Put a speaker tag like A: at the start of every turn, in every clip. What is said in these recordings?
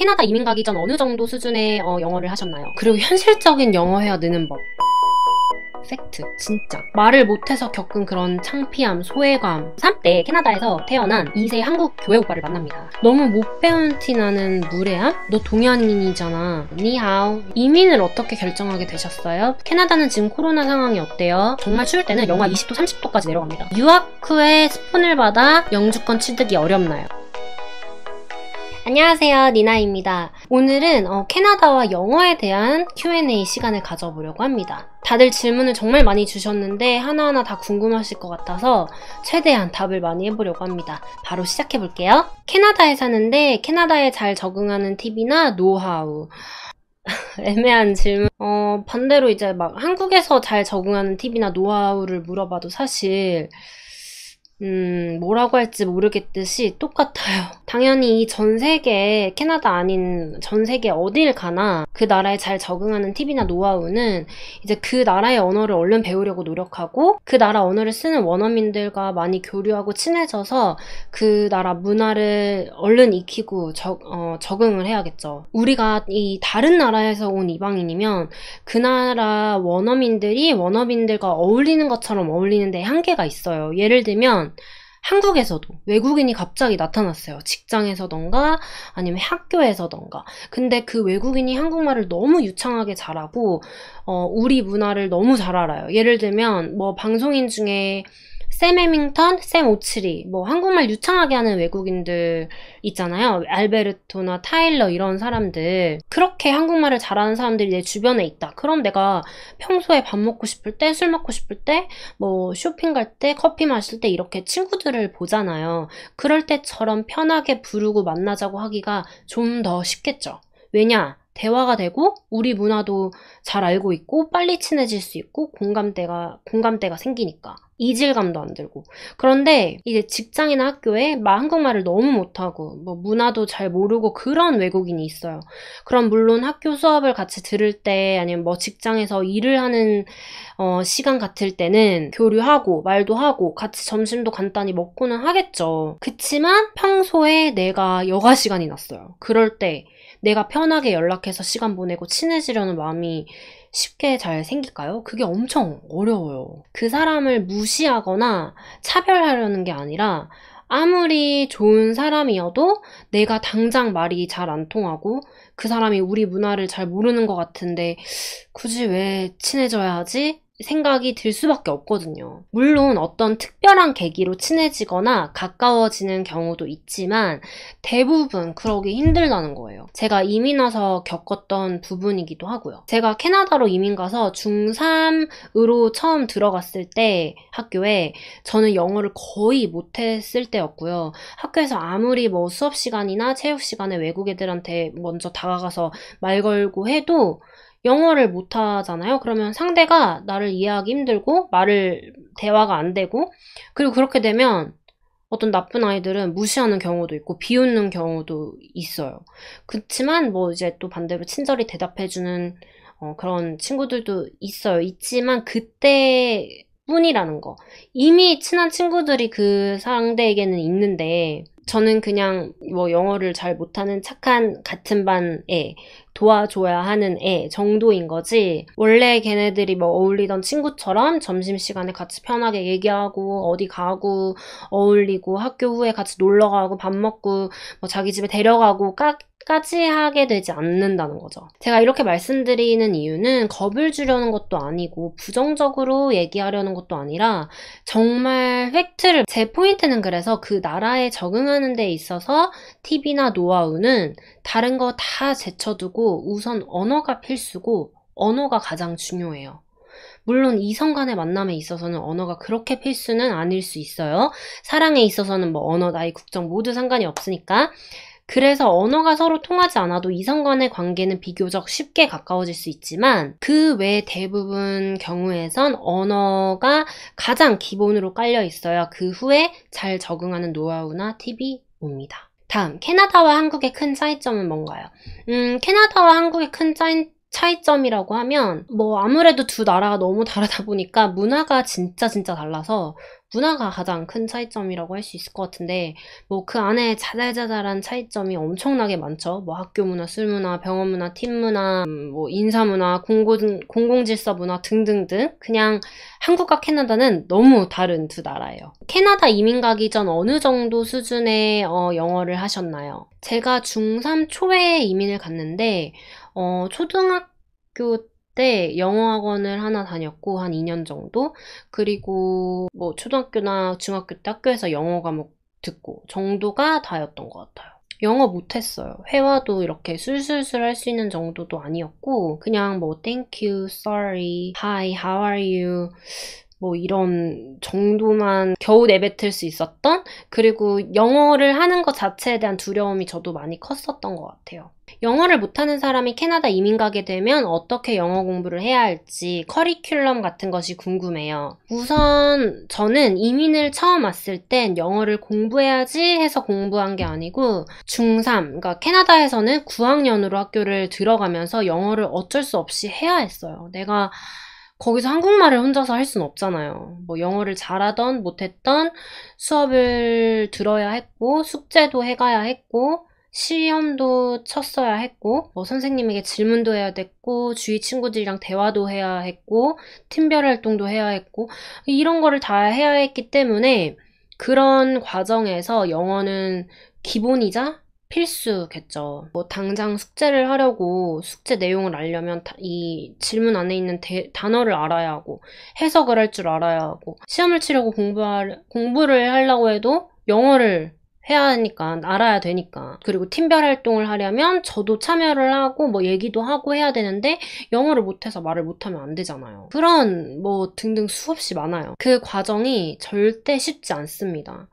A: 캐나다 이민 가기 전 어느 정도 수준의 어, 영어를 하셨나요? 그리고 현실적인 영어 해야 느는 법. 팩트 진짜 말을 못해서 겪은 그런 창피함 소외감 3대 캐나다에서 태어난 2세 한국 교회 오빠를 만납니다 너무 못 배운 티 나는 무례함? 너 동양인이잖아 니하우 이민을 어떻게 결정하게 되셨어요? 캐나다는 지금 코로나 상황이 어때요? 정말 추울 때는 영하 20도 30도까지 내려갑니다 유학 후에 스폰을 받아 영주권 취득이 어렵나요? 안녕하세요 니나입니다 오늘은 어, 캐나다와 영어에 대한 Q&A 시간을 가져보려고 합니다 다들 질문을 정말 많이 주셨는데 하나하나 다 궁금하실 것 같아서 최대한 답을 많이 해보려고 합니다 바로 시작해 볼게요 캐나다에 사는데 캐나다에 잘 적응하는 팁이나 노하우 애매한 질문 어 반대로 이제 막 한국에서 잘 적응하는 팁이나 노하우를 물어봐도 사실 음, 뭐라고 할지 모르겠듯이 똑같아요. 당연히 전 세계, 캐나다 아닌 전 세계 어딜 가나 그 나라에 잘 적응하는 팁이나 노하우는 이제 그 나라의 언어를 얼른 배우려고 노력하고 그 나라 언어를 쓰는 원어민들과 많이 교류하고 친해져서 그 나라 문화를 얼른 익히고 저, 어, 적응을 해야겠죠. 우리가 이 다른 나라에서 온 이방인이면 그 나라 원어민들이 원어민들과 어울리는 것처럼 어울리는데 한계가 있어요. 예를 들면 보면 한국에서도 외국인이 갑자기 나타났어요. 직장에서던가 아니면 학교에서던가. 근데 그 외국인이 한국말을 너무 유창하게 잘하고 어, 우리 문화를 너무 잘 알아요. 예를 들면 뭐 방송인 중에 샘 해밍턴, 샘 오츠리, 뭐 한국말 유창하게 하는 외국인들 있잖아요. 알베르토나 타일러 이런 사람들. 그렇게 한국말을 잘하는 사람들이 내 주변에 있다. 그럼 내가 평소에 밥 먹고 싶을 때, 술 먹고 싶을 때, 뭐 쇼핑 갈 때, 커피 마실 때 이렇게 친구들을 보잖아요. 그럴 때처럼 편하게 부르고 만나자고 하기가 좀 더 쉽겠죠. 왜냐? 대화가 되고 우리 문화도 잘 알고 있고 빨리 친해질 수 있고 공감대가 공감대가 생기니까 이질감도 안 들고 그런데 이제 직장이나 학교에 한국말을 너무 못하고 뭐 문화도 잘 모르고 그런 외국인이 있어요. 그럼 물론 학교 수업을 같이 들을 때 아니면 뭐 직장에서 일을 하는 어, 시간 같을 때는 교류하고 말도 하고 같이 점심도 간단히 먹고는 하겠죠. 그치만 평소에 내가 여가 시간이 났어요. 그럴 때 내가 편하게 연락해서 시간 보내고 친해지려는 마음이 쉽게 잘 생길까요? 그게 엄청 어려워요. 그 사람을 무시하거나 차별하려는 게 아니라 아무리 좋은 사람이어도 내가 당장 말이 잘 안 통하고 그 사람이 우리 문화를 잘 모르는 것 같은데 굳이 왜 친해져야 하지? 생각이 들 수밖에 없거든요. 물론 어떤 특별한 계기로 친해지거나 가까워지는 경우도 있지만 대부분 그러기 힘들다는 거예요. 제가 이민 와서 겪었던 부분이기도 하고요. 제가 캐나다로 이민 가서 중3으로 처음 들어갔을 때 학교에 저는 영어를 거의 못했을 때였고요. 학교에서 아무리 뭐 수업 시간이나 체육 시간에 외국 애들한테 먼저 다가가서 말 걸고 해도 영어를 못하잖아요. 그러면 상대가 나를 이해하기 힘들고 말을 대화가 안 되고 그리고 그렇게 되면 어떤 나쁜 아이들은 무시하는 경우도 있고 비웃는 경우도 있어요. 그렇지만 뭐 이제 또 반대로 친절히 대답해주는 어, 그런 친구들도 있어요. 있지만 그때 뿐이라는 거. 이미 친한 친구들이 그 상대에게는 있는데 저는 그냥 뭐 영어를 잘 못하는 착한 같은 반 애, 도와줘야 하는 애 정도인 거지. 원래 걔네들이 뭐 어울리던 친구처럼 점심시간에 같이 편하게 얘기하고 어디 가고 어울리고 학교 후에 같이 놀러 가고 밥 먹고 뭐 자기 집에 데려가고 깍끝 까지 하게 되지 않는다는 거죠. 제가 이렇게 말씀드리는 이유는 겁을 주려는 것도 아니고 부정적으로 얘기하려는 것도 아니라 정말 팩트를 제 포인트는 그래서 그 나라에 적응하는 데 있어서 팁이나 노하우는 다른 거 다 제쳐두고 우선 언어가 필수고 언어가 가장 중요해요. 물론 이성 간의 만남에 있어서는 언어가 그렇게 필수는 아닐 수 있어요. 사랑에 있어서는 뭐 언어, 나이, 국적 모두 상관이 없으니까. 그래서 언어가 서로 통하지 않아도 이성 간의 관계는 비교적 쉽게 가까워질 수 있지만 그 외 대부분 경우에선 언어가 가장 기본으로 깔려 있어야 그 후에 잘 적응하는 노하우나 팁이 옵니다. 다음, 캐나다와 한국의 큰 차이점은 뭔가요? 음, 캐나다와 한국의 큰 차이, 차이점이라고 하면 뭐 아무래도 두 나라가 너무 다르다 보니까 문화가 진짜 진짜 달라서 문화가 가장 큰 차이점이라고 할 수 있을 것 같은데 뭐 그 안에 자잘자잘한 차이점이 엄청나게 많죠. 뭐 학교 문화, 술 문화, 병원 문화, 팀 문화, 음, 뭐 인사 문화, 공공, 공공질서 문화 등등등 그냥 한국과 캐나다는 너무 다른 두 나라예요. 캐나다 이민 가기 전 어느 정도 수준의 어, 영어를 하셨나요? 제가 중3 초에 이민을 갔는데 어, 초등학교 때 영어 학원을 하나 다녔고 한 2년 정도 그리고 뭐 초등학교나 중학교 때 학교에서 영어 과목 듣고 정도가 다였던 것 같아요. 영어 못했어요. 회화도 이렇게 술술술 할 수 있는 정도도 아니었고 그냥 뭐 thank you, sorry, hi, how are you 뭐 이런 정도만 겨우 내뱉을 수 있었던 그리고 영어를 하는 것 자체에 대한 두려움이 저도 많이 컸었던 것 같아요. 영어를 못하는 사람이 캐나다 이민 가게 되면 어떻게 영어 공부를 해야 할지 커리큘럼 같은 것이 궁금해요. 우선 저는 이민을 처음 왔을 땐 영어를 공부해야지 해서 공부한 게 아니고 중3, 그러니까 캐나다에서는 9학년으로 학교를 들어가면서 영어를 어쩔 수 없이 해야 했어요. 내가 거기서 한국말을 혼자서 할 수는 없잖아요. 뭐 영어를 잘하던 못했던 수업을 들어야 했고 숙제도 해가야 했고 시험도 쳤어야 했고 뭐 선생님에게 질문도 해야 됐고 주위 친구들이랑 대화도 해야 했고 팀별 활동도 해야 했고 이런 거를 다 해야 했기 때문에 그런 과정에서 영어는 기본이자 필수겠죠. 뭐 당장 숙제를 하려고 숙제 내용을 알려면 이 질문 안에 있는 대, 단어를 알아야 하고 해석을 할 줄 알아야 하고 시험을 치려고 공부할, 공부를 하려고 해도 영어를 해야 하니까 알아야 되니까 그리고 팀별 활동을 하려면 저도 참여를 하고 뭐 얘기도 하고 해야 되는데 영어를 못해서 말을 못하면 안 되잖아요 그런 뭐 등등 수없이 많아요 그 과정이 절대 쉽지 않습니다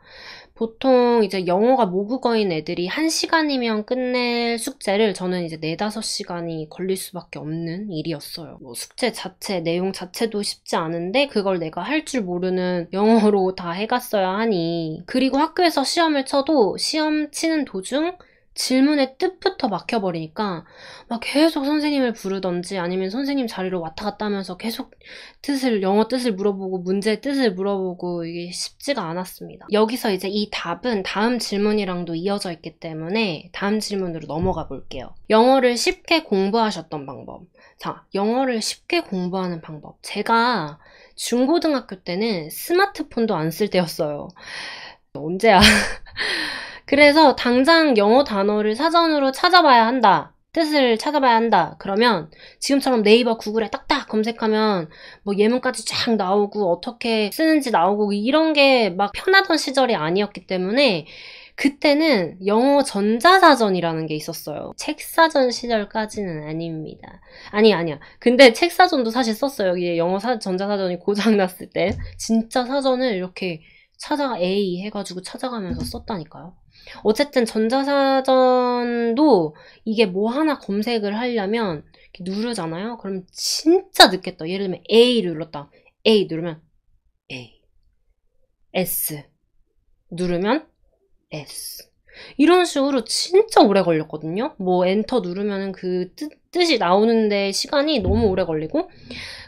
A: 보통 이제 영어가 모국어인 애들이 1시간이면 끝낼 숙제를 저는 이제 4, 5시간이 걸릴 수밖에 없는 일이었어요. 뭐 숙제 자체, 내용 자체도 쉽지 않은데 그걸 내가 할 줄 모르는 영어로 다 해갔어야 하니. 그리고 학교에서 시험을 쳐도 시험 치는 도중 질문의 뜻부터 막혀버리니까 막 계속 선생님을 부르던지 아니면 선생님 자리로 왔다 갔다 하면서 계속 뜻을 영어 뜻을 물어보고 문제의 뜻을 물어보고 이게 쉽지가 않았습니다. 여기서 이제 이 답은 다음 질문이랑도 이어져 있기 때문에 다음 질문으로 넘어가 볼게요. 영어를 쉽게 공부하셨던 방법. 자, 영어를 쉽게 공부하는 방법. 제가 중고등학교 때는 스마트폰도 안 쓸 때였어요. 언제야? 그래서 당장 영어 단어를 사전으로 찾아봐야 한다. 뜻을 찾아봐야 한다. 그러면 지금처럼 네이버 구글에 딱딱 검색하면 뭐 예문까지 쫙 나오고 어떻게 쓰는지 나오고 이런 게 막 편하던 시절이 아니었기 때문에 그때는 영어 전자사전이라는 게 있었어요. 책사전 시절까지는 아닙니다. 아니, 아니야. 근데 책사전도 사실 썼어요. 이게 영어 사, 전자사전이 고장났을 때. 진짜 사전을 이렇게 찾아, A 해가지고 찾아가면서 썼다니까요. 어쨌든 전자사전도 이게 뭐 하나 검색을 하려면 누르잖아요. 그럼 진짜 늦겠다. 예를 들면 A 를 눌렀다. A 누르면 A. S 누르면 S. 이런 식으로 진짜 오래 걸렸거든요. 뭐 엔터 누르면 그 뜻, 뜻이 나오는데 시간이 너무 오래 걸리고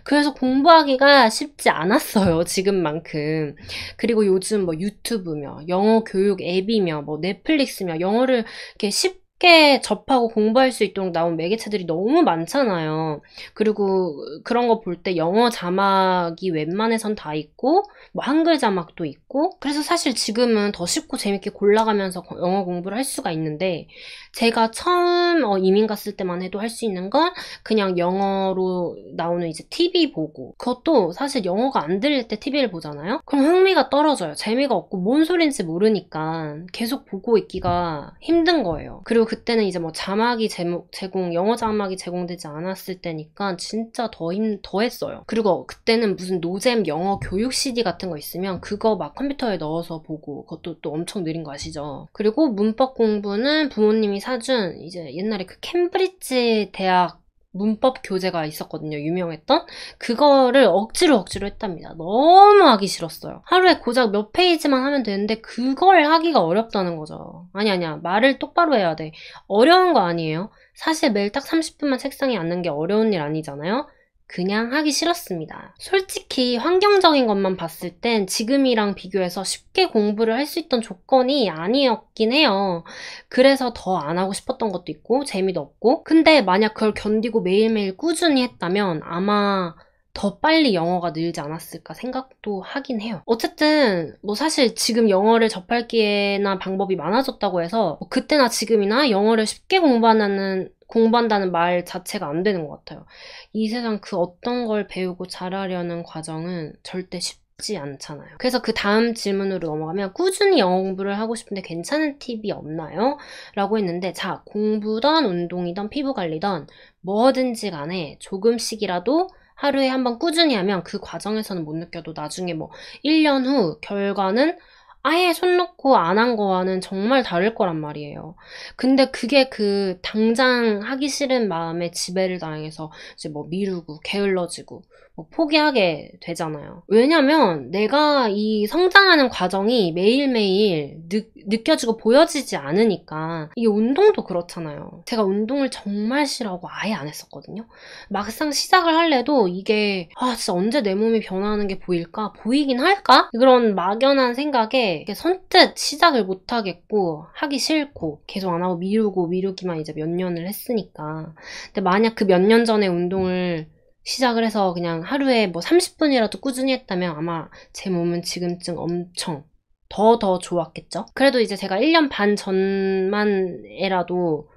A: 그래서 공부하기가 쉽지 않았어요. 지금만큼. 그리고 요즘 뭐 유튜브며 영어 교육 앱이며 뭐 넷플릭스며 영어를 이렇게 쉽 쉽게 접하고 공부할 수 있도록 나온 매개체들이 너무 많잖아요. 그리고 그런 거 볼 때 영어 자막이 웬만해선 다 있고, 뭐 한글 자막도 있고, 그래서 사실 지금은 더 쉽고 재밌게 골라가면서 영어 공부를 할 수가 있는데, 제가 처음 어, 이민 갔을 때만 해도 할 수 있는 건 그냥 영어로 나오는 이제 TV 보고, 그것도 사실 영어가 안 들릴 때 TV를 보잖아요? 그럼 흥미가 떨어져요. 재미가 없고 뭔소리인지 모르니까 계속 보고 있기가 힘든 거예요. 그리고 그때는 이제 뭐 자막이 제목, 제공, 영어 자막이 제공되지 않았을 때니까 진짜 더 힘, 더 했어요. 그리고 그때는 무슨 노잼 영어 교육 CD 같은 거 있으면 그거 막 컴퓨터에 넣어서 보고 그것도 또 엄청 느린 거 아시죠? 그리고 문법 공부는 부모님이 사준 이제 옛날에 그 캠브리지 대학 문법 교재가 있었거든요. 유명했던. 그거를 억지로 억지로 했답니다. 너무 하기 싫었어요. 하루에 고작 몇 페이지만 하면 되는데 그걸 하기가 어렵다는 거죠. 아니 아니야. 말을 똑바로 해야 돼. 어려운 거 아니에요. 사실 매일 딱 30분만 책상에 앉는 게 어려운 일 아니잖아요. 그냥 하기 싫었습니다. 솔직히 환경적인 것만 봤을 땐 지금이랑 비교해서 쉽게 공부를 할 수 있던 조건이 아니었긴 해요. 그래서 더 안 하고 싶었던 것도 있고 재미도 없고 근데 만약 그걸 견디고 매일매일 꾸준히 했다면 아마 더 빨리 영어가 늘지 않았을까 생각도 하긴 해요. 어쨌든 뭐 사실 지금 영어를 접할 기회나 방법이 많아졌다고 해서 뭐 그때나 지금이나 영어를 쉽게 공부하는 공부한다는 말 자체가 안 되는 것 같아요. 이 세상 그 어떤 걸 배우고 잘하려는 과정은 절대 쉽지 않잖아요. 그래서 그 다음 질문으로 넘어가면 꾸준히 영어 공부를 하고 싶은데 괜찮은 팁이 없나요? 라고 했는데 자 공부든 운동이든 피부관리든 뭐든지 간에 조금씩이라도 하루에 한번 꾸준히 하면 그 과정에서는 못 느껴도 나중에 뭐 1년 후 결과는 아예 손 놓고 안 한 거와는 정말 다를 거란 말이에요. 근데 그게 그 당장 하기 싫은 마음에 지배를 당해서 이제 뭐 미루고 게을러지고 뭐 포기하게 되잖아요. 왜냐면 내가 이 성장하는 과정이 매일매일 느, 느껴지고 보여지지 않으니까 이게 운동도 그렇잖아요. 제가 운동을 정말 싫어하고 아예 안 했었거든요. 막상 시작을 할래도 이게 아 진짜 언제 내 몸이 변하는 게 보일까? 보이긴 할까? 그런 막연한 생각에 선뜻 시작을 못 하겠고 하기 싫고 계속 안 하고 미루고 미루기만 이제 몇 년을 했으니까 근데 만약 그 몇 년 전에 운동을 시작을 해서 그냥 하루에 뭐 30분이라도 꾸준히 했다면 아마 제 몸은 지금쯤 엄청 더더 더 좋았겠죠? 그래도 이제 제가 1년 반 전만에라도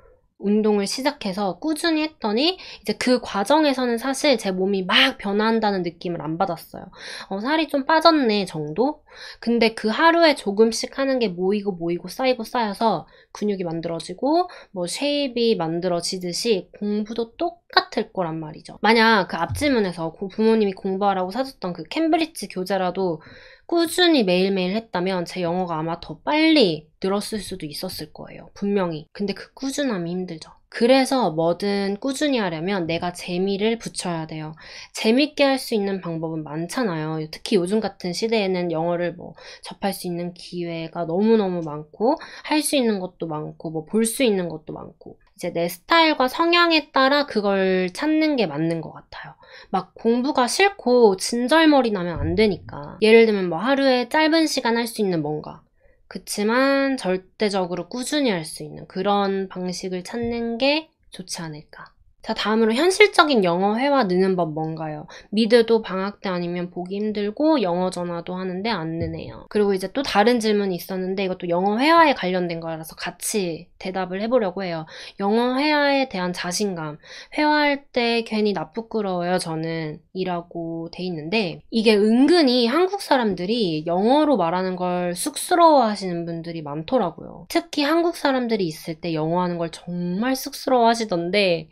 A: 운동을 시작해서 꾸준히 했더니 이제 그 과정에서는 사실 제 몸이 막변한다는 느낌을 안 받았어요. 어, 살이 좀 빠졌네 정도? 근데 그 하루에 조금씩 하는 게 모이고 모이고 쌓이고 쌓여서 근육이 만들어지고 뭐 쉐입이 만들어지듯이 공부도 똑같을 거란 말이죠. 만약 그앞지문에서 부모님이 공부하라고 사줬던 그 캠브리지 교재라도 꾸준히 매일매일 했다면 제 영어가 아마 더 빨리 늘었을 수도 있었을 거예요. 분명히. 근데 그 꾸준함이 힘들죠. 그래서 뭐든 꾸준히 하려면 내가 재미를 붙여야 돼요. 재밌게 할 수 있는 방법은 많잖아요. 특히 요즘 같은 시대에는 영어를 뭐 접할 수 있는 기회가 너무너무 많고, 할 수 있는 것도 많고, 뭐 볼 수 있는 것도 많고. 이제 내 스타일과 성향에 따라 그걸 찾는 게 맞는 것 같아요. 막 공부가 싫고 진절머리 나면 안 되니까. 예를 들면 뭐 하루에 짧은 시간 할 수 있는 뭔가. 그치만 절대적으로 꾸준히 할 수 있는 그런 방식을 찾는 게 좋지 않을까. 자, 다음으로 현실적인 영어 회화 느는 법 뭔가요? 미드도 방학 때 아니면 보기 힘들고 영어 전화도 하는데 안 느네요. 그리고 이제 또 다른 질문이 있었는데 이것도 영어 회화에 관련된 거라서 같이 대답을 해보려고 해요. 영어 회화에 대한 자신감. 회화할 때 괜히 나 부끄러워요, 저는. 이라고 돼 있는데, 이게 은근히 한국 사람들이 영어로 말하는 걸 쑥스러워 하시는 분들이 많더라고요. 특히 한국 사람들이 있을 때 영어 하는 걸 정말 쑥스러워 하시던데,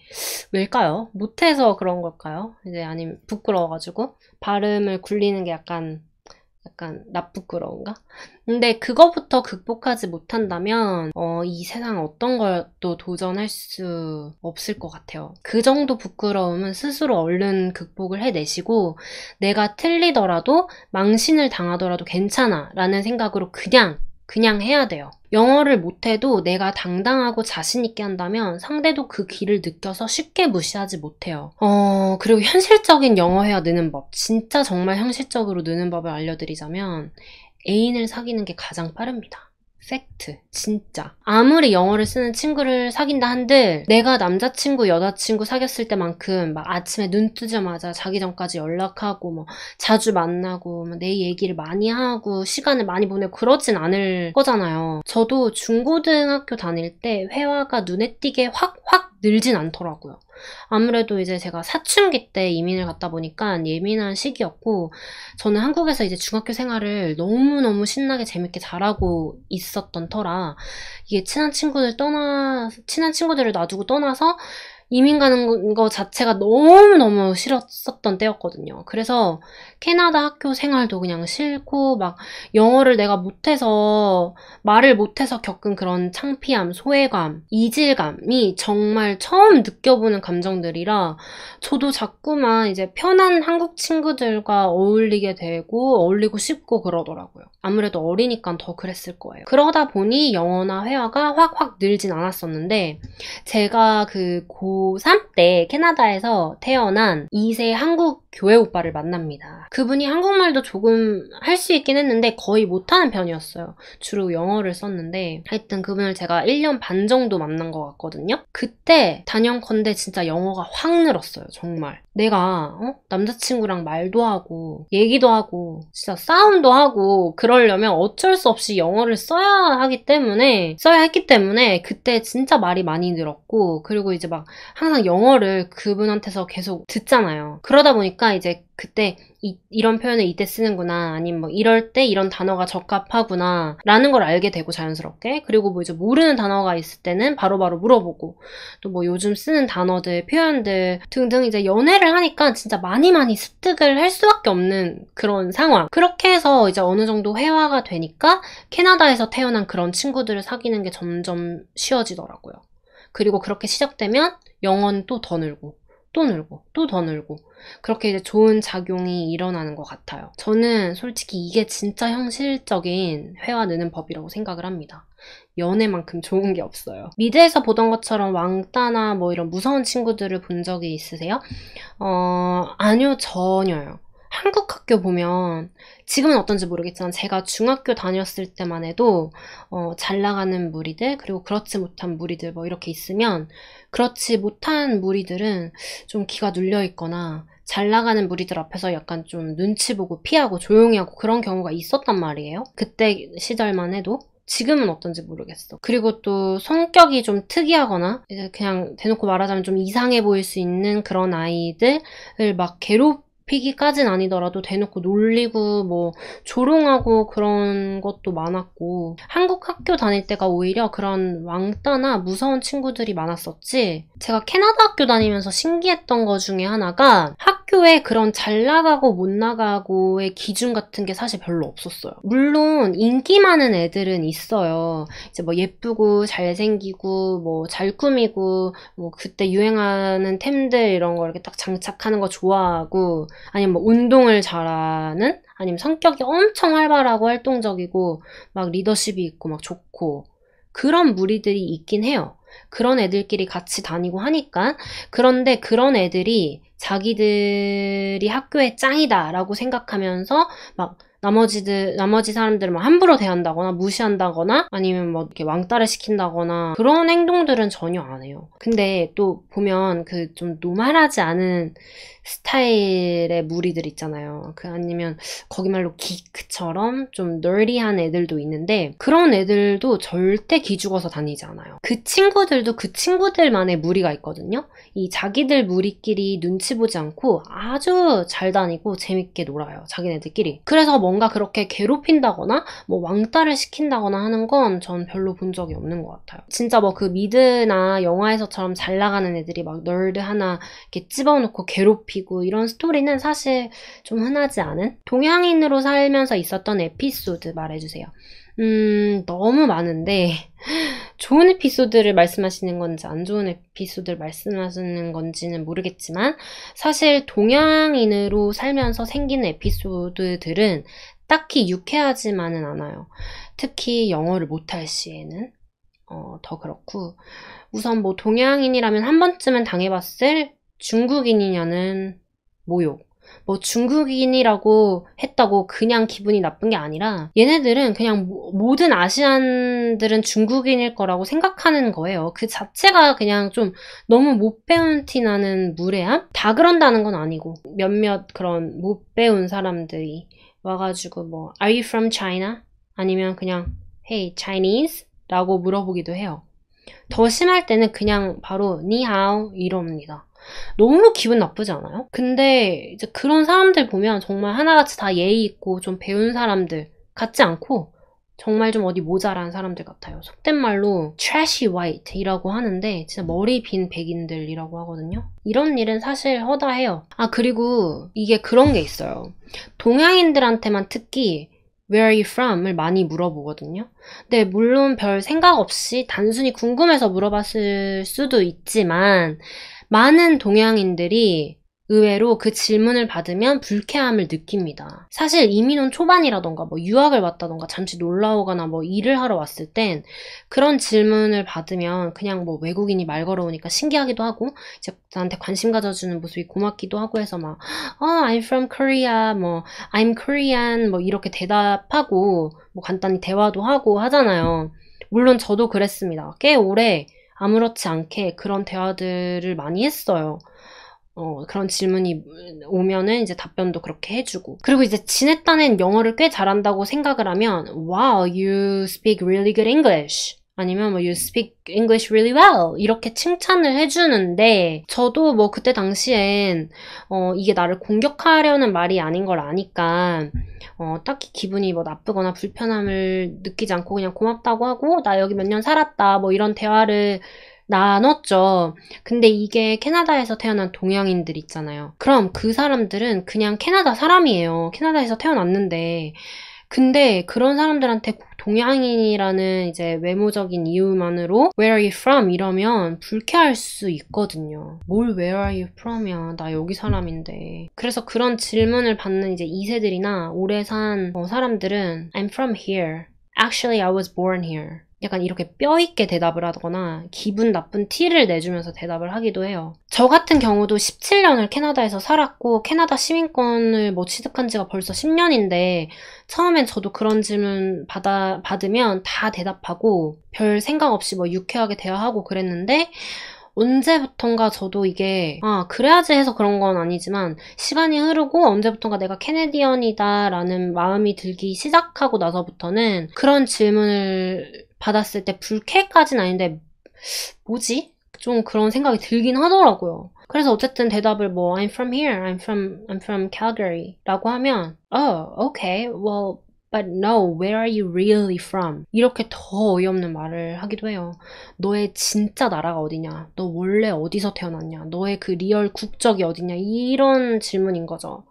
A: 왜일까요? 못해서 그런 걸까요? 이제 아니면 부끄러워가지고? 발음을 굴리는 게 약간 약간 나쁘끄러운가? 근데 그거부터 극복하지 못한다면 어, 이 세상 어떤 걸또 도전할 수 없을 것 같아요. 그 정도 부끄러움은 스스로 얼른 극복을 해내시고 내가 틀리더라도 망신을 당하더라도 괜찮아 라는 생각으로 그냥 그냥 해야 돼요. 영어를 못해도 내가 당당하고 자신있게 한다면 상대도 그 길을 느껴서 쉽게 무시하지 못해요. 어, 그리고 현실적인 영어해야 느는 법. 진짜 정말 현실적으로 느는 법을 알려드리자면 애인을 사귀는 게 가장 빠릅니다. 팩트, 진짜. 아무리 영어를 쓰는 친구를 사귄다 한들 내가 남자친구, 여자친구 사귀었을 때만큼 막 아침에 눈 뜨자마자 자기 전까지 연락하고 뭐 자주 만나고 뭐내 얘기를 많이 하고 시간을 많이 보내고 그러진 않을 거잖아요. 저도 중고등학교 다닐 때 회화가 눈에 띄게 확확 늘진 않더라고요. 아무래도 이제 제가 사춘기 때 이민을 갔다 보니까 예민한 시기였고, 저는 한국에서 이제 중학교 생활을 너무너무 신나게 재밌게 잘하고 있었던 터라, 이게 친한 친구들 떠나, 친한 친구들을 놔두고 떠나서 이민 가는 거 자체가 너무너무 싫었었던 때였거든요. 그래서 캐나다 학교 생활도 그냥 싫고 막 영어를 내가 못해서 말을 못해서 겪은 그런 창피함, 소외감, 이질감이 정말 처음 느껴보는 감정들이라 저도 자꾸만 이제 편한 한국 친구들과 어울리게 되고 어울리고 싶고 그러더라고요. 아무래도 어리니까 더 그랬을 거예요. 그러다 보니 영어나 회화가 확확 늘진 않았었는데 제가 그 고3 때 캐나다에서 태어난 2세 한국 교회 오빠를 만납니다. 그분이 한국말도 조금 할 수 있긴 했는데 거의 못하는 편이었어요. 주로 영어를 썼는데 하여튼 그분을 제가 1년 반 정도 만난 것 같거든요. 그때 단연컨대 진짜 영어가 확 늘었어요. 정말. 내가 어? 남자친구랑 말도 하고 얘기도 하고 진짜 싸움도 하고 그러려면 어쩔 수 없이 영어를 써야 하기 때문에 써야 했기 때문에 그때 진짜 말이 많이 늘었고 그리고 이제 막 항상 영어를 그분한테서 계속 듣잖아요. 그러다 보니까 이제 그때 이, 이런 표현을 이때 쓰는구나 아니면 뭐 이럴 때 이런 단어가 적합하구나 라는 걸 알게 되고 자연스럽게 그리고 뭐 이제 모르는 단어가 있을 때는 바로바로 바로 물어보고 또 뭐 요즘 쓰는 단어들 표현들 등등 이제 연애를 하니까 진짜 많이 많이 습득을 할 수밖에 없는 그런 상황 그렇게 해서 이제 어느 정도 회화가 되니까 캐나다에서 태어난 그런 친구들을 사귀는 게 점점 쉬워지더라고요 그리고 그렇게 시작되면 영원또더 늘고 또 늘고 또 더 늘고 그렇게 이제 좋은 작용이 일어나는 것 같아요. 저는 솔직히 이게 진짜 현실적인 회화 느는 법이라고 생각을 합니다. 연애만큼 좋은 게 없어요. 미드에서 보던 것처럼 왕따나 뭐 이런 무서운 친구들을 본 적이 있으세요? 어, 아니요, 전혀요. 한국 학교 보면 지금은 어떤지 모르겠지만 제가 중학교 다녔을 때만 해도 어, 잘 나가는 무리들 그리고 그렇지 못한 무리들 뭐 이렇게 있으면 그렇지 못한 무리들은 좀 기가 눌려 있거나 잘 나가는 무리들 앞에서 약간 좀 눈치 보고 피하고 조용히 하고 그런 경우가 있었단 말이에요. 그때 시절만 해도 지금은 어떤지 모르겠어. 그리고 또 성격이 좀 특이하거나 이제 그냥 대놓고 말하자면 좀 이상해 보일 수 있는 그런 아이들을 막 괴롭 괴히기까진 아니더라도 대놓고 놀리고 뭐 조롱하고 그런 것도 많았고 한국 학교 다닐 때가 오히려 그런 왕따나 무서운 친구들이 많았었지 제가 캐나다 학교 다니면서 신기했던 것 중에 하나가 학교에 그런 잘 나가고 못 나가고의 기준 같은 게 사실 별로 없었어요. 물론 인기 많은 애들은 있어요. 이제 뭐 예쁘고 잘생기고 뭐 잘 꾸미고 뭐 그때 유행하는 템들 이런 거 이렇게 딱 장착하는 거 좋아하고 아니면 뭐 운동을 잘하는 아니면 성격이 엄청 활발하고 활동적이고 막 리더십이 있고 막 좋고 그런 무리들이 있긴 해요. 그런 애들끼리 같이 다니고 하니까 그런데 그런 애들이 자기들이 학교에 짱이다라고 생각하면서 막 나머지들 나머지 사람들을 막 함부로 대한다거나 무시한다거나 아니면 뭐 이렇게 왕따를 시킨다거나 그런 행동들은 전혀 안 해요. 근데 또 보면 그 좀 노말하지 않은 스타일의 무리들 있잖아요. 그 아니면 거기 말로 기크처럼 좀 널리한 애들도 있는데 그런 애들도 절대 기죽어서 다니지 않아요. 그 친구들도 그 친구들만의 무리가 있거든요. 이 자기들 무리끼리 눈치 보지 않고 아주 잘 다니고 재밌게 놀아요. 자기네들끼리. 그래서 뭐 뭔가 그렇게 괴롭힌다거나 뭐 왕따를 시킨다거나 하는 건 전 별로 본 적이 없는 것 같아요. 진짜 뭐 그 미드나 영화에서처럼 잘 나가는 애들이 막 널드 하나 이렇게 집어놓고 괴롭히고 이런 스토리는 사실 좀 흔하지 않은 동양인으로 살면서 있었던 에피소드 말해주세요. 음, 너무 많은데, 좋은 에피소드를 말씀하시는 건지 안 좋은 에피소드를 말씀하시는 건지는 모르겠지만, 사실 동양인으로 살면서 생기는 에피소드들은 딱히 유쾌하지만은 않아요. 특히 영어를 못할 시에는. 어, 더 그렇고. 우선 뭐 동양인이라면 한 번쯤은 당해봤을 중국인이냐는 모욕. 뭐 중국인이라고 했다고 그냥 기분이 나쁜 게 아니라 얘네들은 그냥 모든 아시안들은 중국인일 거라고 생각하는 거예요. 그 자체가 그냥 좀 너무 못 배운 티 나는 무례함? 다 그런다는 건 아니고 몇몇 그런 못 배운 사람들이 와가지고 뭐 Are you from China? 아니면 그냥 Hey Chinese? 라고 물어보기도 해요. 더 심할 때는 그냥 바로 니하오 이럽니다. 너무 기분 나쁘지 않아요? 근데 이제 그런 사람들 보면 정말 하나같이 다 예의 있고 좀 배운 사람들 같지 않고 정말 좀 어디 모자란 사람들 같아요. 속된 말로 trashy white이라고 하는데 진짜 머리 빈 백인들이라고 하거든요. 이런 일은 사실 허다해요. 아 그리고 이게 그런 게 있어요. 동양인들한테만 특히 where are you from을 많이 물어보거든요. 근데 물론 별 생각 없이 단순히 궁금해서 물어봤을 수도 있지만 많은 동양인들이 의외로 그 질문을 받으면 불쾌함을 느낍니다. 사실 이민혼 초반이라던가 뭐 유학을 왔다던가 잠시 놀라 오거나 뭐 일을 하러 왔을 땐 그런 질문을 받으면 그냥 뭐 외국인이 말 걸어오니까 신기하기도 하고 이제 나한테 관심 가져주는 모습이 고맙기도 하고 해서 막 oh, I'm from Korea 뭐 I'm Korean 뭐 이렇게 대답하고 뭐 간단히 대화도 하고 하잖아요. 물론 저도 그랬습니다. 꽤 오래 아무렇지 않게 그런 대화들을 많이 했어요. 어, 그런 질문이 오면은 이제 답변도 그렇게 해주고. 그리고 이제 지냈다는 영어를 꽤 잘한다고 생각을 하면, wow, you speak really good English. 아니면 뭐 you speak English really well 이렇게 칭찬을 해주는데 저도 뭐 그때 당시엔 어, 이게 나를 공격하려는 말이 아닌 걸 아니까 어, 딱히 기분이 뭐 나쁘거나 불편함을 느끼지 않고 그냥 고맙다고 하고 나 여기 몇 년 살았다 뭐 이런 대화를 나눴죠. 근데 이게 캐나다에서 태어난 동양인들 있잖아요. 그럼 그 사람들은 그냥 캐나다 사람이에요. 캐나다에서 태어났는데 근데 그런 사람들한테 동양인이라는 이제 외모적인 이유만으로 Where are you from? 이러면 불쾌할 수 있거든요. 뭘 Where are you from이야? 나 여기 사람인데. 그래서 그런 질문을 받는 이제 2세들이나 오래 산 어, 사람들은 I'm from here. Actually, I was born here. 약간 이렇게 뼈있게 대답을 하거나 기분 나쁜 티를 내주면서 대답을 하기도 해요. 저 같은 경우도 17년을 캐나다에서 살았고 캐나다 시민권을 뭐 취득한 지가 벌써 10년인데 처음엔 저도 그런 질문 받아, 받으면 다 대답하고 별 생각 없이 뭐 유쾌하게 대화하고 그랬는데 언제부턴가 저도 이게 아 그래야지 해서 그런 건 아니지만 시간이 흐르고 언제부턴가 내가 캐네디언이다 라는 마음이 들기 시작하고 나서부터는 그런 질문을 받았을 때불쾌까진 아닌데 뭐지? 좀 그런 생각이 들긴 하더라고요. 그래서 어쨌든 대답을 뭐 I'm from here, I'm from I'm from Calgary라고 하면 Oh, okay, well, but no, where are you really from? 이렇게 더 어이없는 말을 하기도 해요. 너의 진짜 나라가 어디냐? 너 원래 어디서 태어났냐? 너의 그 리얼 국적이 어디냐? 이런 질문인 거죠.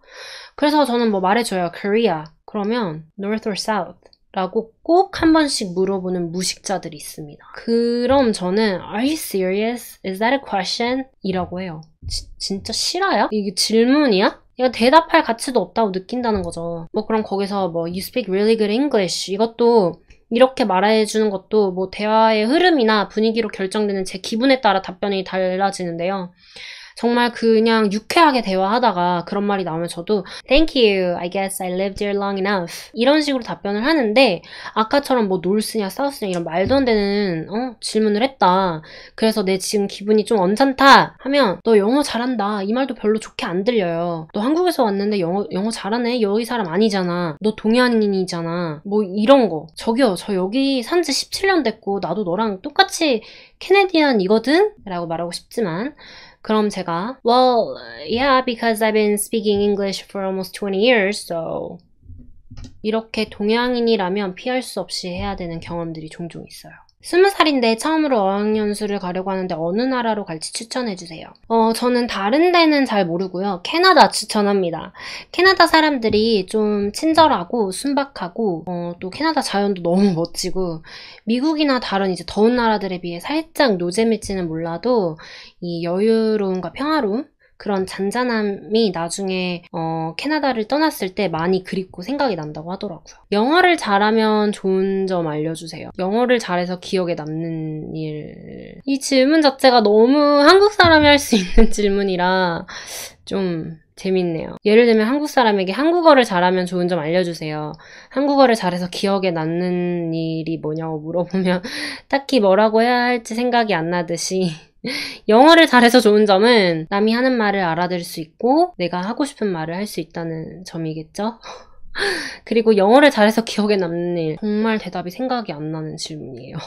A: 그래서 저는 뭐 말해줘요, Korea. 그러면 North or South? 라고 꼭 한 번씩 물어보는 무식자들이 있습니다. 그럼 저는 Are you serious? Is that a question? 이라고 해요. 지, 진짜 실화야? 이게 질문이야? 내가 대답할 가치도 없다고 느낀다는 거죠. 뭐 그럼 거기서 뭐 You speak really good English 이것도 이렇게 말해주는 것도 뭐 대화의 흐름이나 분위기로 결정되는 제 기분에 따라 답변이 달라지는데요. 정말 그냥 유쾌하게 대화하다가 그런 말이 나오면 저도 Thank you. I guess I lived here long enough. 이런 식으로 답변을 하는데 아까처럼 뭐 놀스냐 싸우스냐 이런 말도 안 되는 어? 질문을 했다. 그래서 내 지금 기분이 좀 언짢다 하면 너 영어 잘한다. 이 말도 별로 좋게 안 들려요. 너 한국에서 왔는데 영어 영어 잘하네. 여기 사람 아니잖아. 너 동양인이잖아. 뭐 이런 거. 저기요. 저 여기 산 지 17년 됐고 나도 너랑 똑같이 캐네디안 이거든? 라고 말하고 싶지만 그럼 제가 Well, yeah, because I've been speaking English for almost 20 years, so 이렇게 동양인이라면 피할 수 없이 해야 되는 경험들이 종종 있어요. 스무 살인데 처음으로 어학연수를 가려고 하는데 어느 나라로 갈지 추천해주세요. 어, 저는 다른 데는 잘 모르고요. 캐나다 추천합니다. 캐나다 사람들이 좀 친절하고 순박하고, 어, 또 캐나다 자연도 너무 멋지고, 미국이나 다른 이제 더운 나라들에 비해 살짝 노잼일지는 몰라도, 이 여유로움과 평화로움? 그런 잔잔함이 나중에 어, 캐나다를 떠났을 때 많이 그립고 생각이 난다고 하더라고요. 영어를 잘하면 좋은 점 알려주세요. 영어를 잘해서 기억에 남는 일. 이 질문 자체가 너무 한국 사람이 할 수 있는 질문이라 좀 재밌네요. 예를 들면 한국 사람에게 한국어를 잘하면 좋은 점 알려주세요. 한국어를 잘해서 기억에 남는 일이 뭐냐고 물어보면 딱히 뭐라고 해야 할지 생각이 안 나듯이 영어를 잘해서 좋은 점은 남이 하는 말을 알아들 을수 있고 내가 하고 싶은 말을 할 수 있다는 점이겠죠? 그리고 영어를 잘해서 기억에 남는 일 정말 대답이 생각이 안 나는 질문이에요.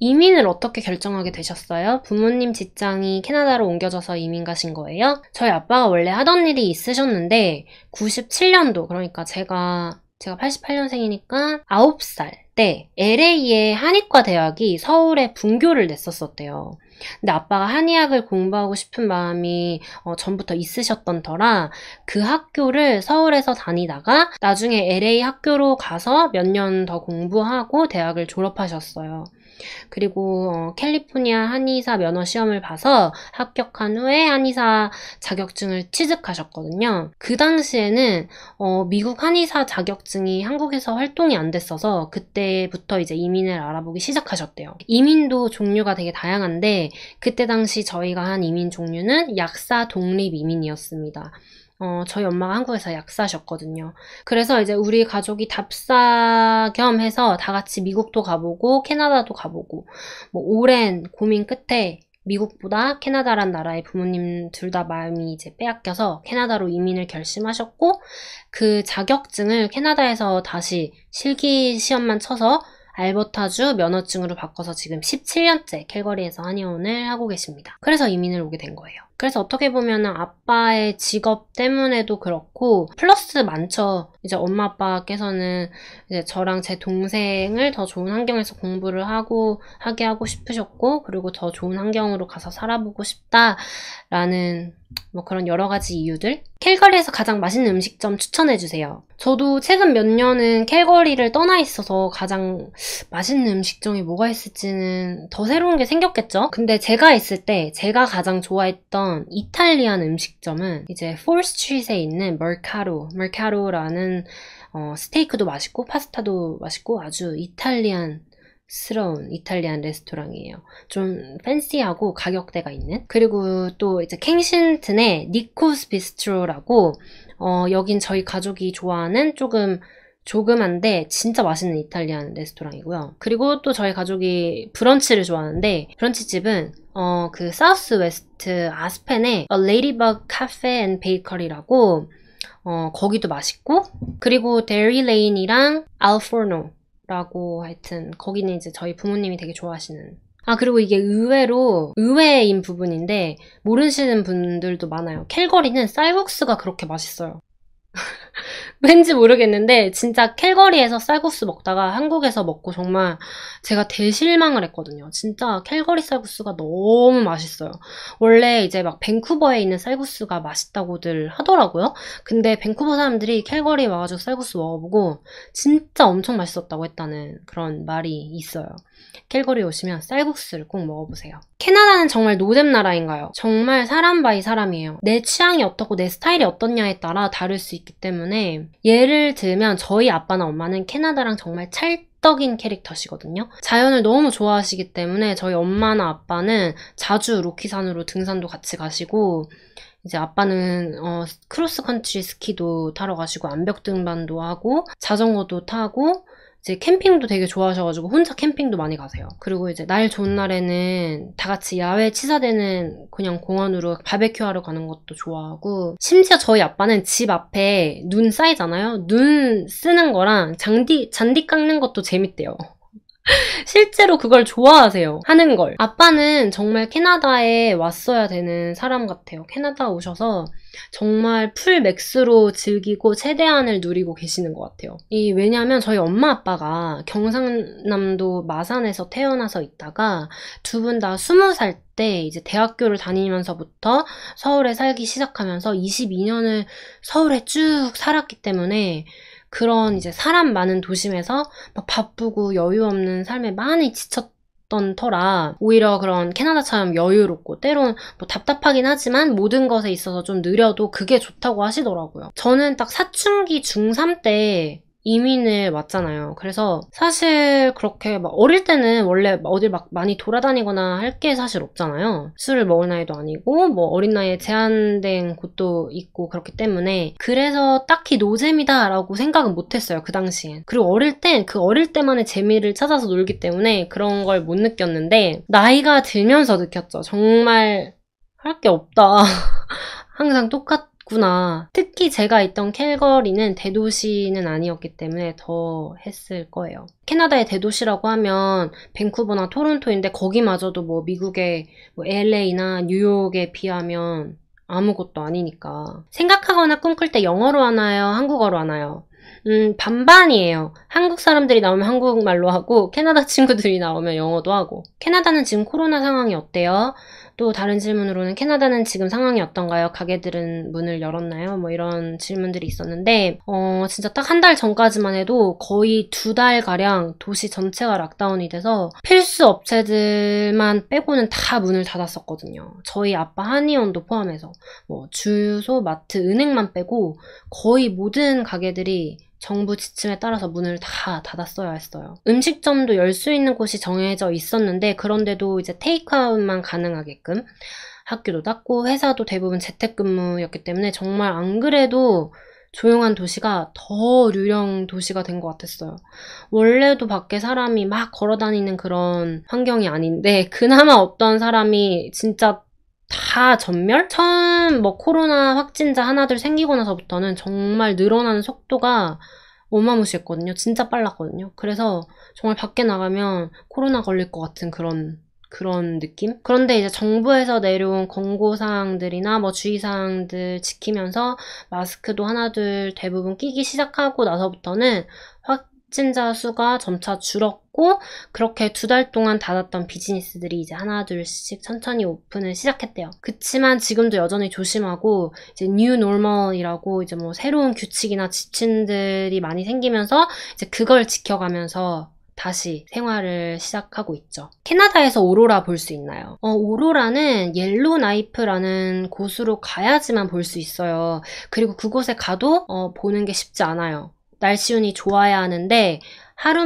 A: 이민을 어떻게 결정하게 되셨어요? 부모님 직장이 캐나다로 옮겨져서 이민 가신 거예요? 저희 아빠가 원래 하던 일이 있으셨는데 97년도 그러니까 제가 제가 88년생이니까 9살 때 LA의 한의과 대학이 서울에 분교를 냈었었대요. 근데 아빠가 한의학을 공부하고 싶은 마음이 어, 전부터 있으셨던 터라 그 학교를 서울에서 다니다가 나중에 LA 학교로 가서 몇 년 더 공부하고 대학을 졸업하셨어요. 그리고 어, 캘리포니아 한의사 면허 시험을 봐서 합격한 후에 한의사 자격증을 취득하셨거든요. 그 당시에는 어, 미국 한의사 자격증이 한국에서 활동이 안 됐어서 그때부터 이제 이민을 알아보기 시작하셨대요. 이민도 종류가 되게 다양한데 그때 당시 저희가 한 이민 종류는 약사 독립 이민이었습니다. 어, 저희 엄마가 한국에서 약사셨거든요. 그래서 이제 우리 가족이 답사 겸 해서 다 같이 미국도 가보고 캐나다도 가보고 뭐 오랜 고민 끝에 미국보다 캐나다란 나라의 부모님 둘 다 마음이 이제 빼앗겨서 캐나다로 이민을 결심하셨고 그 자격증을 캐나다에서 다시 실기 시험만 쳐서 알버타주 면허증으로 바꿔서 지금 17년째 캘거리에서 한의원을 하고 계십니다. 그래서 이민을 오게 된 거예요. 그래서 어떻게 보면 아빠의 직업 때문에도 그렇고 플러스 많죠. 이제 엄마 아빠께서는 이제 저랑 제 동생을 더 좋은 환경에서 공부를 하고 하게 하고 싶으셨고 그리고 더 좋은 환경으로 가서 살아보고 싶다라는 뭐 그런 여러 가지 이유들. 캘거리에서 가장 맛있는 음식점 추천해주세요. 저도 최근 몇 년은 캘거리를 떠나 있어서 가장 맛있는 음식점이 뭐가 있을지는 더 새로운 게 생겼겠죠? 근데 제가 있을 때 제가 가장 좋아했던 이탈리안 음식점은 이제 폴스트리트에 있는 멀카로, 멀카로라는 어, 스테이크도 맛있고 파스타도 맛있고 아주 이탈리안 스러운 이탈리안 레스토랑이에요. 좀 팬시하고 가격대가 있는. 그리고 또 이제 캥신튼의 니코스 비스트로라고 어, 여긴 저희 가족이 좋아하는 조금 조그만데 진짜 맛있는 이탈리안 레스토랑이고요. 그리고 또 저희 가족이 브런치를 좋아하는데 브런치 집은 어, 그 사우스 웨스트 아스펜의 A Ladybug Cafe and Bakery라고 어, 거기도 맛있고 그리고 데리 레인이랑 알포노 라고 하여튼 거기는 이제 저희 부모님이 되게 좋아하시는 아 그리고 이게 의외로 의외인 부분인데 모르시는 분들도 많아요 캘거리는 쌀국수가 그렇게 맛있어요 왠지 모르겠는데 진짜 캘거리에서 쌀국수 먹다가 한국에서 먹고 정말 제가 대실망을 했거든요. 진짜 캘거리 쌀국수가 너무 맛있어요. 원래 이제 막 밴쿠버에 있는 쌀국수가 맛있다고들 하더라고요. 근데 밴쿠버 사람들이 캘거리에 와가지고 쌀국수 먹어보고 진짜 엄청 맛있었다고 했다는 그런 말이 있어요. 캘거리 오시면 쌀국수를 꼭 먹어보세요. 캐나다는 정말 노잼 나라인가요? 정말 사람 바이 사람이에요. 내 취향이 어떻고 내 스타일이 어떻냐에 따라 다를 수 있고 있기 때문에 예를 들면 저희 아빠나 엄마는 캐나다랑 정말 찰떡인 캐릭터시거든요. 자연을 너무 좋아하시기 때문에 저희 엄마나 아빠는 자주 로키산으로 등산도 같이 가시고 이제 아빠는 어, 크로스컨트리 스키도 타러 가시고 암벽 등반도 하고 자전거도 타고 이제 캠핑도 되게 좋아하셔가지고 혼자 캠핑도 많이 가세요. 그리고 이제 날 좋은 날에는 다 같이 야외 치사되는 그냥 공원으로 바베큐 하러 가는 것도 좋아하고 심지어 저희 아빠는 집 앞에 눈 쌓이잖아요. 눈 쓰는 거랑 잔디 잔디 깎는 것도 재밌대요. 실제로 그걸 좋아하세요. 하는 걸. 아빠는 정말 캐나다에 왔어야 되는 사람 같아요. 캐나다 오셔서 정말 풀 맥스로 즐기고 최대한을 누리고 계시는 것 같아요. 이 왜냐하면 저희 엄마 아빠가 경상남도 마산에서 태어나서 있다가 두 분 다 스무 살 때 이제 대학교를 다니면서부터 서울에 살기 시작하면서 22년을 서울에 쭉 살았기 때문에 그런 이제 사람 많은 도심에서 막 바쁘고 여유 없는 삶에 많이 지쳤 던 터라 오히려 그런 캐나다처럼 여유롭고 때론 뭐 답답하긴 하지만 모든 것에 있어서 좀 느려도 그게 좋다고 하시더라고요. 저는 딱 사춘기 중3 때 이민을 왔잖아요. 그래서 사실 그렇게 막 어릴 때는 원래 어딜 막 많이 돌아다니거나 할 게 사실 없잖아요. 술을 먹을 나이도 아니고 뭐 어린 나이에 제한된 곳도 있고 그렇기 때문에 그래서 딱히 노잼이다라고 생각은 못했어요. 그 당시엔. 그리고 어릴 때 그 어릴 때만의 재미를 찾아서 놀기 때문에 그런 걸 못 느꼈는데 나이가 들면서 느꼈죠. 정말 할 게 없다. 항상 똑같 있구나. 특히 제가 있던 캘거리는 대도시는 아니었기 때문에 더 했을 거예요. 캐나다의 대도시라고 하면 밴쿠버나 토론토인데 거기마저도 뭐 미국의 뭐 LA나 뉴욕에 비하면 아무것도 아니니까. 생각하거나 꿈꿀 때 영어로 하나요? 한국어로 하나요? 음, 반반이에요. 한국 사람들이 나오면 한국말로 하고, 캐나다 친구들이 나오면 영어도 하고. 캐나다는 지금 코로나 상황이 어때요? 또 다른 질문으로는 캐나다는 지금 상황이 어떤가요? 가게들은 문을 열었나요? 뭐 이런 질문들이 있었는데 어 진짜 딱 한 달 전까지만 해도 거의 두 달 가량 도시 전체가 락다운이 돼서 필수 업체들만 빼고는 다 문을 닫았었거든요. 저희 아빠 한의원도 포함해서 뭐 주유소, 마트, 은행만 빼고 거의 모든 가게들이 정부 지침에 따라서 문을 다 닫았어야 했어요. 음식점도 열 수 있는 곳이 정해져 있었는데 그런데도 이제 테이크아웃만 가능하게끔 학교도 닫고 회사도 대부분 재택근무였기 때문에 정말 안 그래도 조용한 도시가 더 유령 도시가 된 것 같았어요. 원래도 밖에 사람이 막 걸어 다니는 그런 환경이 아닌데, 그나마 없던 사람이 진짜 다 전멸? 처음 뭐 코로나 확진자 하나둘 생기고 나서부터는 정말 늘어나는 속도가 어마무시했거든요. 진짜 빨랐거든요. 그래서 정말 밖에 나가면 코로나 걸릴 것 같은 그런 그런 느낌? 그런데 이제 정부에서 내려온 권고사항들이나 뭐 주의사항들 지키면서 마스크도 하나둘 대부분 끼기 시작하고 나서부터는 확 확진자 수가 점차 줄었고 그렇게 두 달 동안 닫았던 비즈니스들이 이제 하나 둘씩 천천히 오픈을 시작했대요. 그치만 지금도 여전히 조심하고 이제 뉴 노멀이라고 이제 뭐 새로운 규칙이나 지침들이 많이 생기면서 이제 그걸 지켜가면서 다시 생활을 시작하고 있죠. 캐나다에서 오로라 볼 수 있나요? 어, 오로라는 옐로 나이프라는 곳으로 가야지만 볼 수 있어요. 그리고 그곳에 가도 어, 보는 게 쉽지 않아요. 날씨운이 좋아야 하는데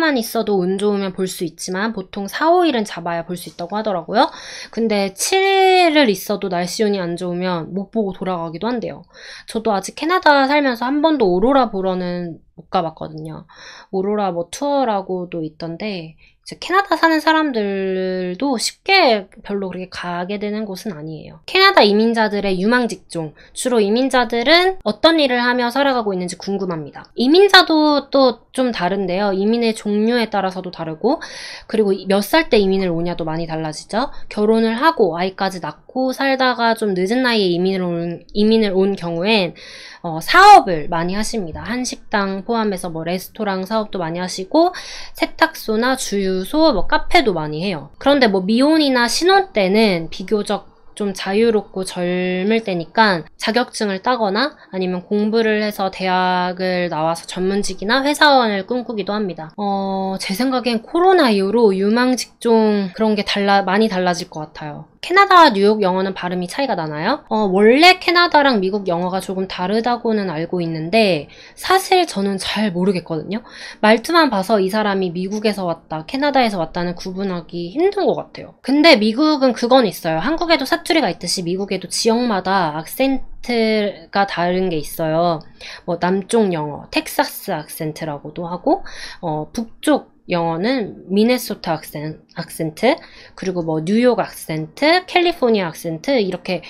A: 하루만 있어도 운 좋으면 볼 수 있지만 보통 4, 5일은 잡아야 볼 수 있다고 하더라고요. 근데 7일을 있어도 날씨 운이 안 좋으면 못 보고 돌아가기도 한대요. 저도 아직 캐나다 살면서 한 번도 오로라 보러는 못 가봤거든요. 오로라 뭐 투어라고도 있던데 캐나다 사는 사람들도 쉽게 별로 그렇게 가게 되는 곳은 아니에요. 캐나다 이민자들의 유망 직종. 주로 이민자들은 어떤 일을 하며 살아가고 있는지 궁금합니다. 이민자도 또 좀 다른데요. 이민의 종류에 따라서도 다르고, 그리고 몇 살 때 이민을 오냐도 많이 달라지죠. 결혼을 하고 아이까지 낳고, 하고 살다가 좀 늦은 나이에 이민을 온, 이민을 온 경우엔 어, 사업을 많이 하십니다. 한식당 포함해서 뭐 레스토랑 사업도 많이 하시고 세탁소나 주유소, 뭐 카페도 많이 해요. 그런데 뭐 미혼이나 신혼 때는 비교적 좀 자유롭고 젊을 때니까 자격증을 따거나 아니면 공부를 해서 대학을 나와서 전문직이나 회사원을 꿈꾸기도 합니다. 어, 제 생각엔 코로나 이후로 유망 직종 그런 게 달라, 많이 달라질 것 같아요. 캐나다 와 뉴욕 영어는 발음이 차이가 나나요? 어, 원래 캐나다랑 미국 영어가 조금 다르다고는 알고 있는데 사실 저는 잘 모르겠거든요. 말투만 봐서 이 사람이 미국에서 왔다, 캐나다에서 왔다는 구분하기 힘든 것 같아요. 근데 미국은 그건 있어요. 한국에도 사투리가 있듯이 미국에도 지역마다 악센트 가 다른 게 있어요. 뭐 남쪽 영어, 텍사스 악센트라고도 하고 어, 북쪽 영어는 미네소타 악센, 악센트, 그리고 뭐 뉴욕 악센트, 캘리포니아 악센트 이렇게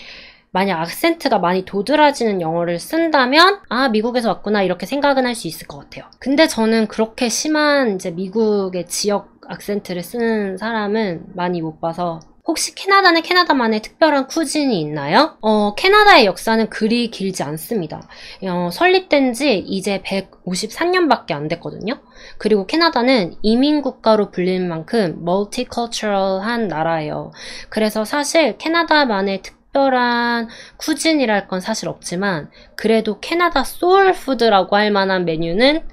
A: 만약 악센트가 많이 도드라지는 영어를 쓴다면 아 미국에서 왔구나 이렇게 생각은 할 수 있을 것 같아요. 근데 저는 그렇게 심한 이제 미국의 지역 악센트를 쓰는 사람은 많이 못 봐서 혹시 캐나다는 캐나다만의 특별한 쿠진이 있나요? 어, 캐나다의 역사는 그리 길지 않습니다. 어, 설립된 지 이제 153년밖에 안 됐거든요. 그리고 캐나다는 이민국가로 불리는 만큼 멀티컬처럴한 나라예요. 그래서 사실 캐나다만의 특 특별한 쿠진이랄 건 사실 없지만 그래도 캐나다 소울푸드라고 할 만한 메뉴는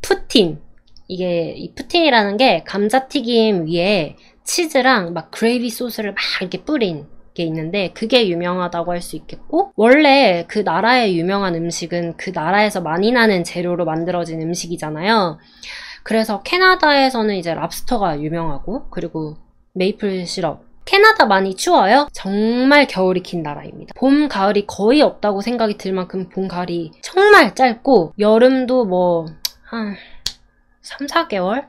A: 푸틴 이게 이 푸틴이라는 게 감자튀김 위에 치즈랑 막 그레이비 소스를 막 이렇게 뿌린 게 있는데 그게 유명하다고 할 수 있겠고 원래 그 나라의 유명한 음식은 그 나라에서 많이 나는 재료로 만들어진 음식이잖아요. 그래서 캐나다에서는 이제 랍스터가 유명하고 그리고 메이플 시럽 캐나다 많이 추워요? 정말 겨울이 긴 나라입니다. 봄, 가을이 거의 없다고 생각이 들 만큼 봄, 가을이 정말 짧고 여름도 뭐 한 3, 4개월?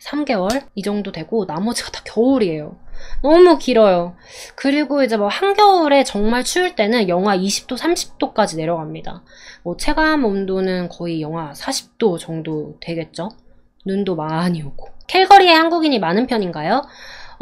A: 3개월 이 정도 되고 나머지가 다 겨울이에요. 너무 길어요. 그리고 이제 뭐 한겨울에 정말 추울 때는 영하 20도, 30도까지 내려갑니다. 뭐 체감 온도는 거의 영하 40도 정도 되겠죠? 눈도 많이 오고. 캘거리에 한국인이 많은 편인가요?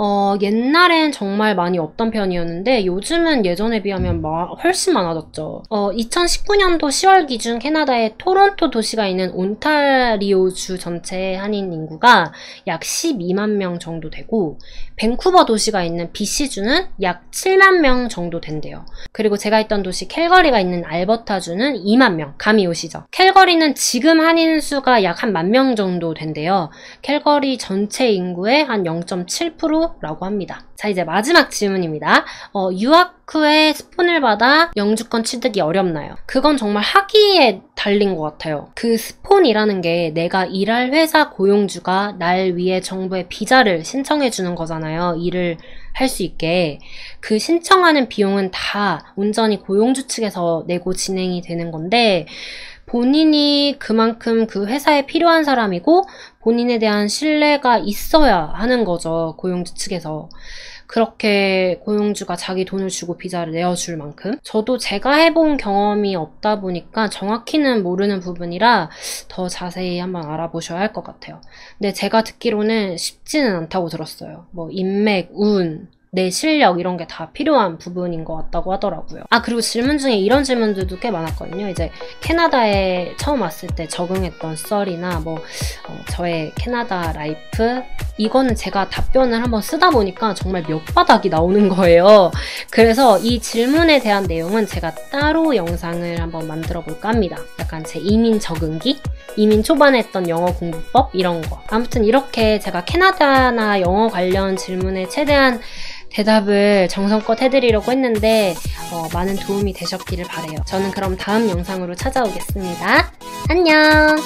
A: 어, 옛날엔 정말 많이 없던 편이었는데 요즘은 예전에 비하면 마, 훨씬 많아졌죠. 어, 2019년도 10월 기준 캐나다의 토론토 도시가 있는 온타리오주 전체 한인 인구가 약 12만 명 정도 되고 밴쿠버 도시가 있는 BC주는 약 7만 명 정도 된대요. 그리고 제가 있던 도시 캘거리가 있는 알버타주는 2만 명, 감이 오시죠. 캘거리는 지금 한인 수가 약 한 만 명 정도 된대요. 캘거리 전체 인구의 한0.7% 라고 합니다. 자 이제 마지막 질문입니다. 어, 유학 후에 스폰을 받아 영주권 취득이 어렵나요? 그건 정말 학위에 달린 것 같아요. 그 스폰이라는 게 내가 일할 회사 고용주가 날 위해 정부에 비자를 신청해 주는 거잖아요. 일을 할 수 있게. 그 신청하는 비용은 다 온전히 고용주 측에서 내고 진행이 되는 건데 본인이 그만큼 그 회사에 필요한 사람이고 본인에 대한 신뢰가 있어야 하는 거죠. 고용주 측에서. 그렇게 고용주가 자기 돈을 주고 비자를 내어줄 만큼 저도 제가 해본 경험이 없다 보니까 정확히는 모르는 부분이라 더 자세히 한번 알아보셔야 할 것 같아요. 근데 제가 듣기로는 쉽지는 않다고 들었어요. 뭐 인맥, 운, 내 실력 이런 게 다 필요한 부분인 것 같다고 하더라고요. 아 그리고 질문 중에 이런 질문들도 꽤 많았거든요. 이제 캐나다에 처음 왔을 때 적응했던 썰이나 뭐 어, 저의 캐나다 라이프 이거는 제가 답변을 한번 쓰다 보니까 정말 몇 바닥이 나오는 거예요. 그래서 이 질문에 대한 내용은 제가 따로 영상을 한번 만들어 볼까 합니다. 약간 제 이민 적응기, 이민 초반에 했던 영어 공부법 이런 거. 아무튼 이렇게 제가 캐나다나 영어 관련 질문에 최대한 대답을 정성껏 해드리려고 했는데 어, 많은 도움이 되셨기를 바래요. 저는 그럼 다음 영상으로 찾아오겠습니다. 안녕!